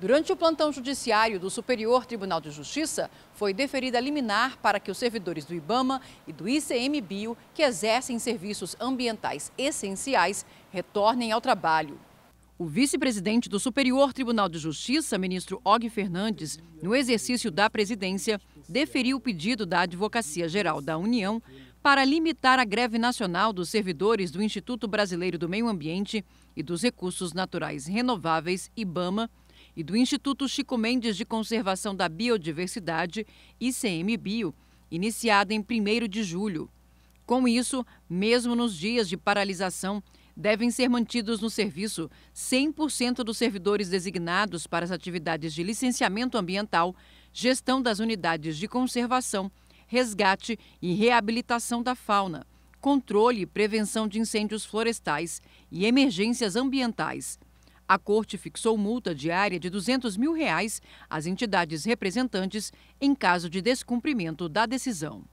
Durante o plantão judiciário do Superior Tribunal de Justiça, foi deferida liminar para que os servidores do IBAMA e do ICMBio, que exercem serviços ambientais essenciais, retornem ao trabalho. O vice-presidente do Superior Tribunal de Justiça, ministro Og Fernandes, no exercício da presidência, deferiu o pedido da Advocacia Geral da União para limitar a greve nacional dos servidores do Instituto Brasileiro do Meio Ambiente e dos Recursos Naturais Renováveis, IBAMA, e do Instituto Chico Mendes de Conservação da Biodiversidade, ICMBio, iniciada em 1 de julho. Com isso, mesmo nos dias de paralisação, devem ser mantidos no serviço 100% dos servidores designados para as atividades de licenciamento ambiental, gestão das unidades de conservação, resgate e reabilitação da fauna, controle e prevenção de incêndios florestais e emergências ambientais a corte fixou multa diária de 200 mil reais às entidades representantes em caso de descumprimento da decisão.